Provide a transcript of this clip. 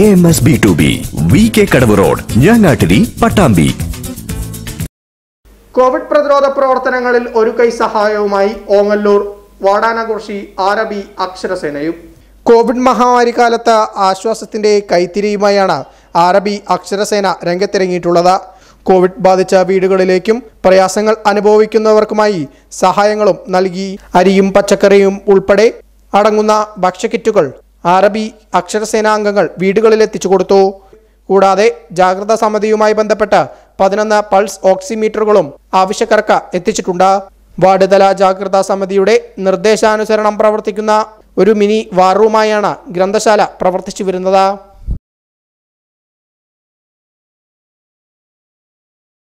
M S B to B V K Kadavu road Njangattiri Pattambi Covid പ്രതിരോധ പ്രവർത്തനങ്ങളിൽ ഒരു കൈ സഹായവുമായി ഓങ്ങല്ലൂർ വാടാനകുർശി ആരബി അക്ഷരസേനയും കോവിഡ് മഹാമാരി കാലത്ത് ആശ്വാസത്തിന്റെ കൈത്തിരിയുമായാണ് ആരബി അക്ഷരസേന രംഗത്തിറങ്ങിയിട്ടുള്ളത് കോവിഡ് ബാധിച്ച വീടുകളിലേക്കും പ്രയാസങ്ങൾ അനുഭവിക്കുന്നവർക്കുമായി സഹായങ്ങളും നൽകി അരിയും പച്ചക്കറിയും ഉൾപ്പെടെ അടങ്ങുന്ന ഭക്ഷ്യക്കിറ്റുകൾ അറബി അക്ഷരസേനാംഗങ്ങൾ എത്തിച്ചു കൊടുത്തു കൂടാതെ ജാഗ്രതാ സമിതിയുമായി ബന്ധപ്പെട്ട പതിനൊന്ന് പൾസ് ഓക്സിമീറ്ററുകളും ആവശ്യക്കാർക്ക് എത്തിച്ചിട്ടുണ്ട് വാർഡുതല ജാഗ്രതാ സമിതിയുടെ നിർദ്ദേശാനുസരണം പ്രവർത്തിക്കുന്ന ഒരു മിനി വാർ റൂമായാണ് ഗ്രന്ഥശാല പ്രവർത്തിച്ചു വരുന്നത്